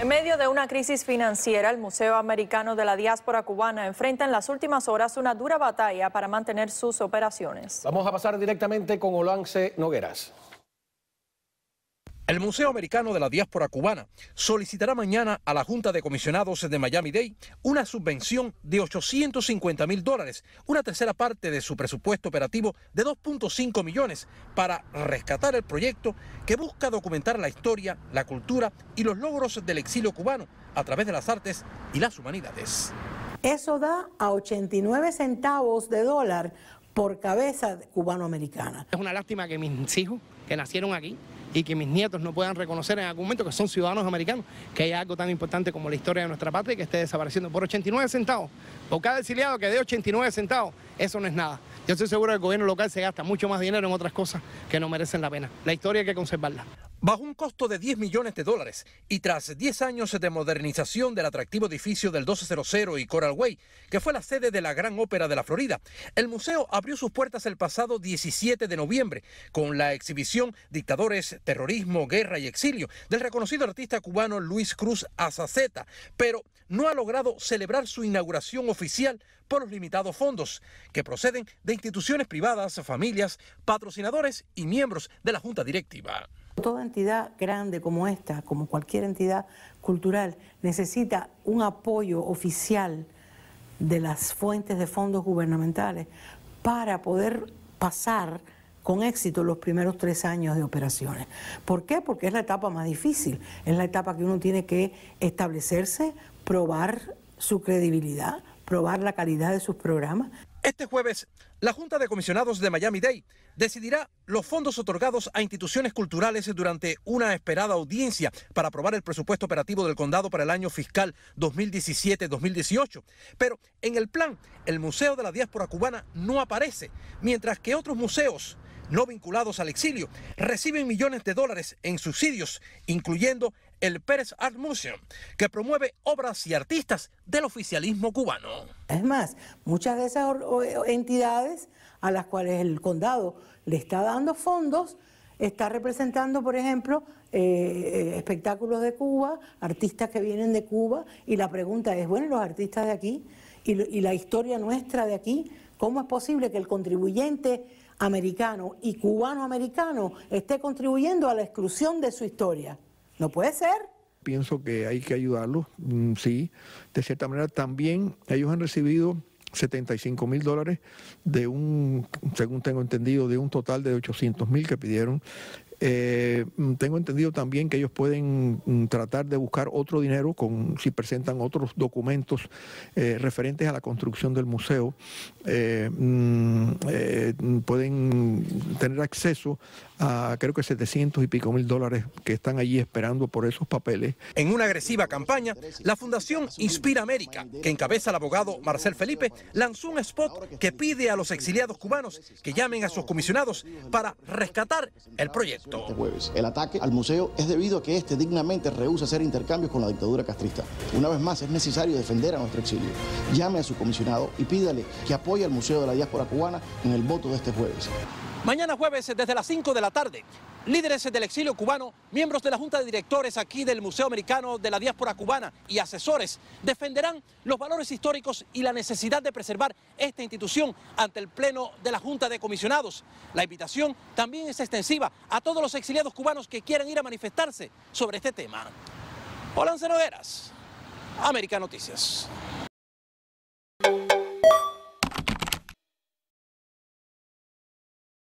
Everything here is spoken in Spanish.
En medio de una crisis financiera, el Museo Americano de la Diáspora Cubana enfrenta en las últimas horas una dura batalla para mantener sus operaciones. Vamos a pasar directamente con Olance Nogueras. El Museo Americano de la Diáspora Cubana solicitará mañana a la Junta de Comisionados de Miami-Dade una subvención de 850 mil dólares, una tercera parte de su presupuesto operativo de 2.5 millones, para rescatar el proyecto que busca documentar la historia, la cultura y los logros del exilio cubano a través de las artes y las humanidades. Eso da a 89 centavos de dólar por cabeza cubano-americana. Es una lástima que mis hijos que nacieron aquí y que mis nietos no puedan reconocer en algún momento que son ciudadanos americanos, que hay algo tan importante como la historia de nuestra patria que esté desapareciendo por 89 centavos. o cada exiliado que dé 89 centavos, eso no es nada. Yo estoy seguro que el gobierno local se gasta mucho más dinero en otras cosas que no merecen la pena. La historia hay que conservarla. Bajo un costo de 10 millones de dólares y tras 10 años de modernización del atractivo edificio del 1200 y Coral Way, que fue la sede de la Gran Ópera de la Florida, el museo abrió sus puertas el pasado 17 de noviembre con la exhibición Dictadores terrorismo, guerra y exilio del reconocido artista cubano Luis Cruz Azaceta, pero no ha logrado celebrar su inauguración oficial por los limitados fondos que proceden de instituciones privadas, familias, patrocinadores y miembros de la Junta Directiva. Toda entidad grande como esta, como cualquier entidad cultural, necesita un apoyo oficial de las fuentes de fondos gubernamentales para poder pasar con éxito los primeros tres años de operaciones. ¿Por qué? Porque es la etapa más difícil, es la etapa que uno tiene que establecerse, probar su credibilidad, probar la calidad de sus programas. Este jueves, la Junta de Comisionados de miami Day decidirá los fondos otorgados a instituciones culturales durante una esperada audiencia para aprobar el presupuesto operativo del condado para el año fiscal 2017-2018. Pero en el plan, el Museo de la Diáspora Cubana no aparece, mientras que otros museos no vinculados al exilio reciben millones de dólares en subsidios, incluyendo el Pérez Art Museum, que promueve obras y artistas del oficialismo cubano. Es más, muchas de esas eh, entidades a las cuales el condado le está dando fondos, está representando, por ejemplo, eh, eh, espectáculos de Cuba, artistas que vienen de Cuba, y la pregunta es, bueno, los artistas de aquí y la historia nuestra de aquí, ¿Cómo es posible que el contribuyente americano y cubano-americano esté contribuyendo a la exclusión de su historia? No puede ser. Pienso que hay que ayudarlos, mm, sí. De cierta manera, también ellos han recibido 75 mil dólares de un, según tengo entendido, de un total de 800 mil que pidieron. Eh, mm, tengo entendido también que ellos pueden mm, tratar de buscar otro dinero con, si presentan otros documentos eh, referentes a la construcción del museo. Eh, mm, pueden tener acceso a creo que 700 y pico mil dólares que están allí esperando por esos papeles. En una agresiva campaña, la Fundación Inspira América, que encabeza el abogado Marcel Felipe, lanzó un spot que pide a los exiliados cubanos que llamen a sus comisionados para rescatar el proyecto. Este jueves. El ataque al museo es debido a que este dignamente rehúsa hacer intercambios con la dictadura castrista. Una vez más, es necesario defender a nuestro exilio. Llame a su comisionado y pídale que apoye al Museo de la Diáspora Cubana en el voto de este jueves. Mañana jueves, desde las 5 de la tarde, líderes del exilio cubano, miembros de la Junta de Directores aquí del Museo Americano de la Diáspora Cubana y asesores defenderán los valores históricos y la necesidad de preservar esta institución ante el Pleno de la Junta de Comisionados. La invitación también es extensiva a todos los exiliados cubanos que quieran ir a manifestarse sobre este tema. Hola, Nogueras, América Noticias.